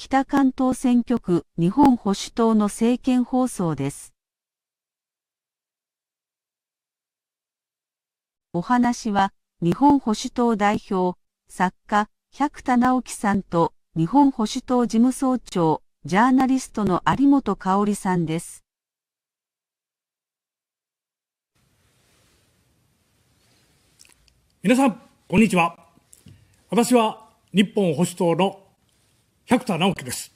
北関東選挙区日本保守党の政見放送です。お話は、日本保守党代表、作家、百田直樹さんと、日本保守党事務総長、ジャーナリストの有本香織さんです。皆さん、こんにちは。私は日本保守党の百田直樹です。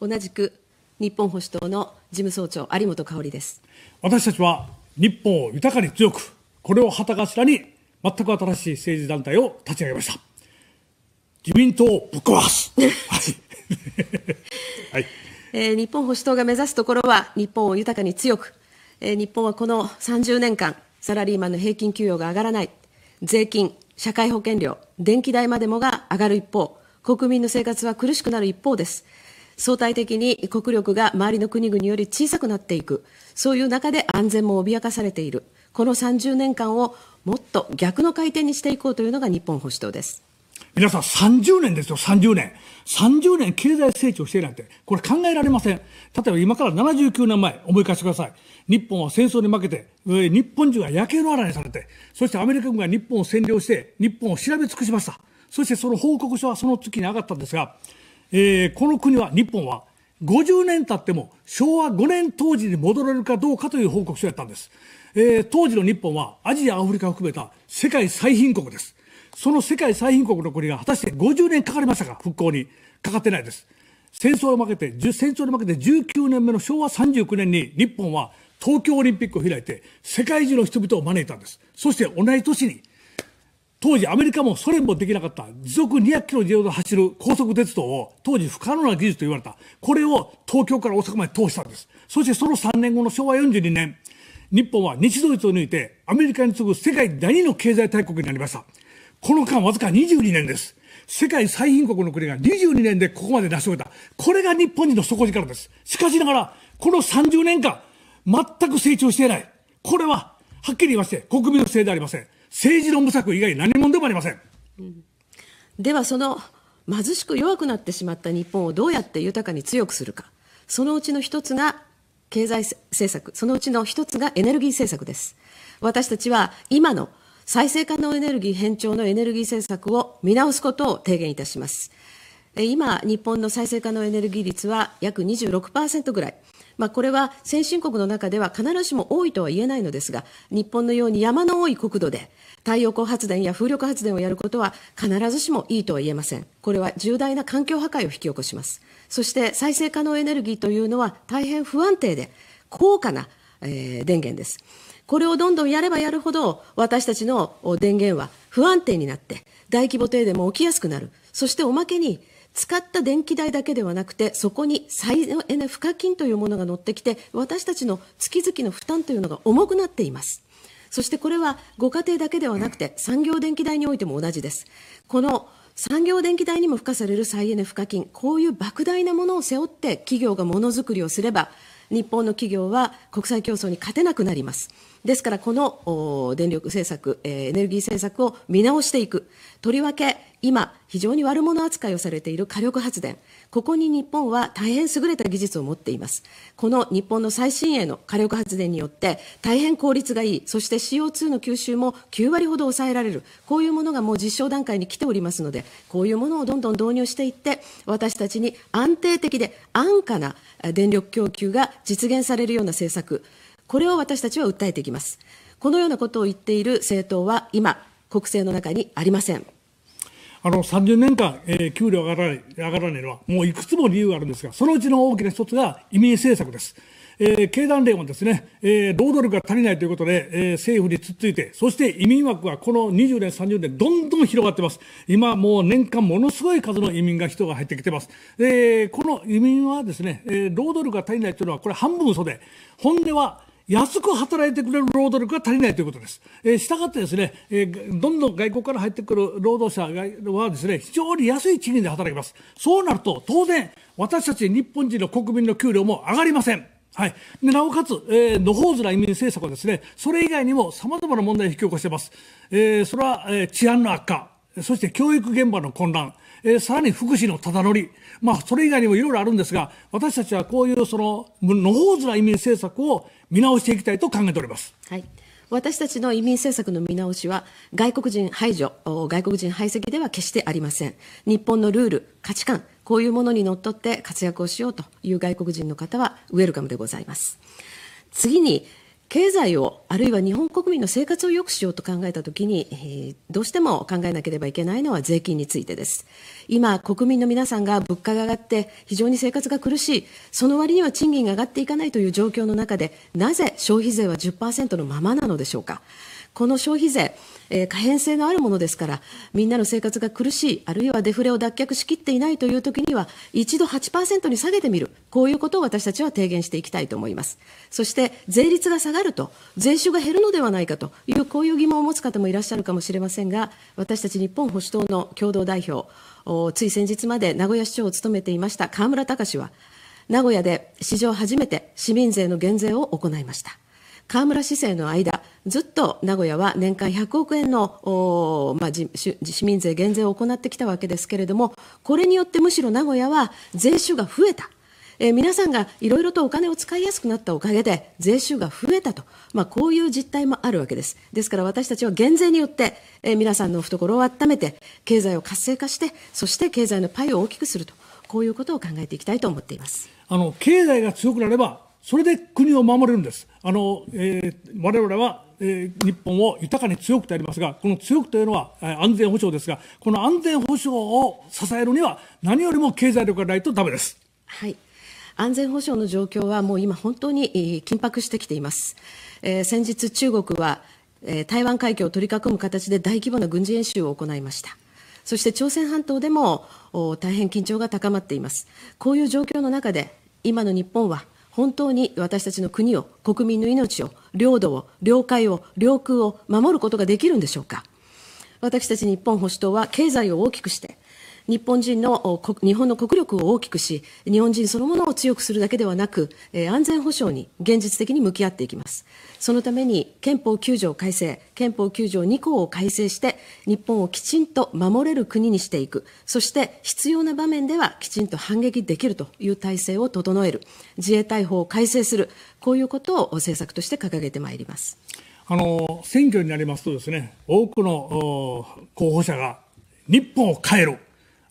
同じく日本保守党の事務総長有本香です。私たちは日本を豊かに強く、これを旗頭に全く新しい政治団体を立ち上げました。自民党をぶっ壊す。はい。えー、日本保守党が目指すところは日本を豊かに強く、えー、日本はこの30年間サラリーマンの平均給与が上がらない税金社会保険料電気代までもが上がる一方国民の生活は苦しくなる一方です。相対的に国力が周りの国々より小さくなっていく。そういう中で安全も脅かされている。この30年間をもっと逆の回転にしていこうというのが日本保守党です。皆さん30年ですよ、30年。30年経済成長していなんて、これ考えられません。例えば今から79年前、思い返してください。日本は戦争に負けて、日本中が焼け荒れにされて、そしてアメリカ軍が日本を占領して、日本を調べ尽くしました。そしてその報告書はその月に上がったんですが、えー、この国は、日本は、50年経っても昭和5年当時に戻れるかどうかという報告書やったんです。えー、当時の日本はアジア、アフリカを含めた世界最貧国です。その世界最貧国の国が果たして50年かかりましたか復興に。かかってないです。戦争を負けて、戦争に負けて19年目の昭和39年に日本は東京オリンピックを開いて世界中の人々を招いたんです。そして同じ年に当時アメリカもソ連もできなかった時速200キロ自上で走る高速鉄道を当時不可能な技術と言われたこれを東京から大阪まで通したんですそしてその3年後の昭和42年日本は西ドイツを抜いてアメリカに次ぐ世界第二の経済大国になりましたこの間わずか22年です世界最貧国の国が22年でここまで成し遂げたこれが日本人の底力ですしかしながらこの30年間全く成長していないこれははっきり言いまして国民のせいではありません政治の無策以外何でもありません、うん、ではその貧しく弱くなってしまった日本をどうやって豊かに強くするかそのうちの一つが経済政策そのうちの一つがエネルギー政策です私たちは今の再生可能エネルギー変調のエネルギー政策を見直すことを提言いたします今日本の再生可能エネルギー率は約26%ぐらいまあ、これは先進国の中では必ずしも多いとは言えないのですが、日本のように山の多い国土で、太陽光発電や風力発電をやることは必ずしもいいとは言えません。これは重大な環境破壊を引き起こします。そして再生可能エネルギーというのは大変不安定で高価な、えー、電源です。これをどんどんやればやるほど私たちの電源は不安定になって大規模停電も起きやすくなる。そしておまけに使った電気代だけではなくてそこに再エネ賦課金というものが乗ってきて私たちの月々の負担というのが重くなっています。そしてこれはご家庭だけではなくて産業電気代においても同じです。この産業電気代にも付加される再エネ賦課金、こういう莫大なものを背負って企業がものづくりをすれば、日本の企業は国際競争に勝てなくなります。ですから、この電力政策、エネルギー政策を見直していく。とりわけ、今、非常に悪者扱いをされている火力発電。ここに日本は大変優れた技術を持っています。この日本の最新鋭の火力発電によって、大変効率がいい、そして CO2 の吸収も9割ほど抑えられる。こういうものがもう実証段階に来ておりますので、こういうものをどんどん導入していって、私たちに安定的で安価な電力供給が実現されるような政策、これを私たちは訴えていきます。このようなことを言っている政党は今、国政の中にありません。あの30年間、えー、給料上がらない上がらないのは、もういくつも理由があるんですが、そのうちの大きな一つが移民政策です。え経団連はですね、え労働力が足りないということで、え政府に突っついて、そして移民枠はこの20年、30年、どんどん広がってます。今、もう年間ものすごい数の移民が人が入ってきてます。えこの移民はですね、え労働力が足りないというのは、これ半分嘘で、本音は、安く働いてくれる労働力が足りないということです。えー、したがってですね、えー、どんどん外国から入ってくる労働者はですね、非常に安い賃金で働きます。そうなると、当然、私たち日本人の国民の給料も上がりません。はい、でなおかつ、えー、野放図な移民政策はですねそれ以外にもさまざまな問題を引き起こしています、えー、それは、えー、治安の悪化そして教育現場の混乱、えー、さらに福祉のただ乗り、まあ、それ以外にもいろいろあるんですが私たちはこういうその野放図な移民政策を見直していきたいと考えております。はい私たちの移民政策の見直しは外国人排除外国人排斥では決してありません日本のルール価値観こういうものにのっとって活躍をしようという外国人の方はウェルカムでございます。次に経済をあるいは日本国民の生活を良くしようと考えたときに、えー、どうしても考えなければいけないのは税金についてです今国民の皆さんが物価が上がって非常に生活が苦しいその割には賃金が上がっていかないという状況の中でなぜ消費税は10%のままなのでしょうかこの消費税、えー、可変性のあるものですから、みんなの生活が苦しい、あるいはデフレを脱却しきっていないというときには、一度8%に下げてみる、こういうことを私たちは提言していきたいと思います。そして、税率が下がると、税収が減るのではないかという、こういう疑問を持つ方もいらっしゃるかもしれませんが、私たち日本保守党の共同代表、つい先日まで名古屋市長を務めていました河村隆は、名古屋で史上初めて市民税の減税を行いました。河村市政の間、ずっと名古屋は年間100億円の、まあ、市民税減税を行ってきたわけですけれども、これによってむしろ名古屋は税収が増えた。え皆さんがいろいろとお金を使いやすくなったおかげで税収が増えたと、まあ、こういう実態もあるわけです。ですから私たちは減税によって、え皆さんの懐を温めて経済を活性化してそして経済のパイを大きくするとこういうことを考えていきたいと思っています。あの経済が強くなればそれで国を守れるんです。あの、えー、我々は、えー、日本を豊かに強くてありますが、この強くというのは、えー、安全保障ですが、この安全保障を支えるには何よりも経済力がないとダメです。はい。安全保障の状況はもう今本当に、え緊迫してきています。えー、先日中国は、えー、台湾海峡を取り囲む形で大規模な軍事演習を行いました。そして朝鮮半島でも大変緊張が高まっています。こういう状況の中で今の日本は本当に私たちの国を、国民の命を、領土を、領海を、領空を守ることができるんでしょうか。私たち日本保守党は経済を大きくして、日本人の、日本の国力を大きくし、日本人そのものを強くするだけではなく、安全保障に現実的に向き合っていきます。そのために憲法9条改正、憲法9条2項を改正して、日本をきちんと守れる国にしていく、そして必要な場面ではきちんと反撃できるという体制を整える、自衛隊法を改正する、こういうことを政策として掲げてまいります。あの選挙になりますとですね、多くの候補者が日本を変えろ、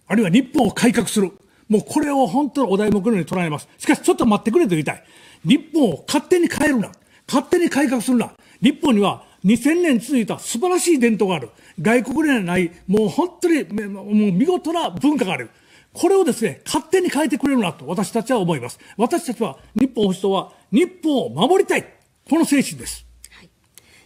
あるいは日本を改革する。もうこれを本当のお題目のように捉えます。しかしちょっと待ってくれと言いたい。日本を勝手に変えるな。勝手に改革するな。日本には2000年続いた素晴らしい伝統がある。外国にはない、もう本当に、もう見事な文化がある。これをですね、勝手に変えてくれるなと私たちは思います。私たちは、日本保守党は日本を守りたい。この精神です。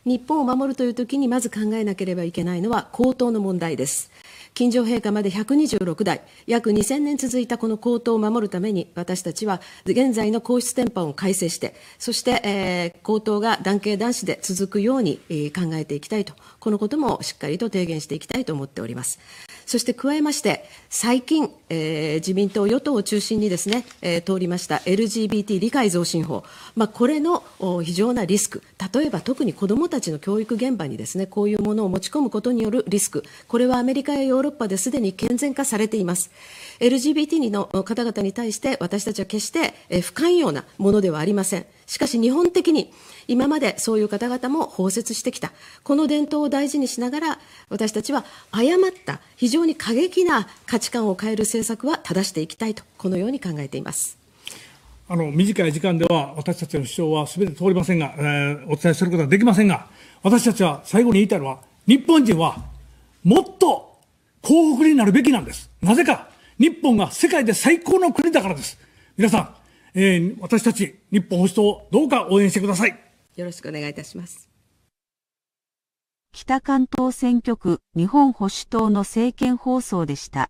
日本を守るというときにまず考えなければいけないのは高騰の問題です。近情陛下まで126代、約2000年続いたこの高統を守るために、私たちは現在の皇室典範を改正して、そして、えー、高統が男系男子で続くように、えー、考えていきたいと、このこともしっかりと提言していきたいと思っております。そして加えまして、最近、えー、自民党与党を中心にですね、えー、通りました LGBT 理解増進法、まあ、これの非常なリスク、例えば特に子どもたちの教育現場にですね、こういうものを持ち込むことによるリスク、これはアメリカやヨーーロッパですでに健全化されています。LGBT の方々に対して私たちは決して不寛容なものではありません。しかし日本的に今までそういう方々も包摂してきた。この伝統を大事にしながら私たちは誤った非常に過激な価値観を変える政策は正していきたいとこのように考えています。あの短い時間では私たちの主張はすべて通りませんが、えー、お伝えすることはできませんが私たちは最後に言いたいのは日本人はもっと幸福になるべきなんです。なぜか、日本が世界で最高の国だからです。皆さん、えー、私たち日本保守党どうか応援してください。よろしくお願いいたします。北関東選挙区日本保守党の政見放送でした。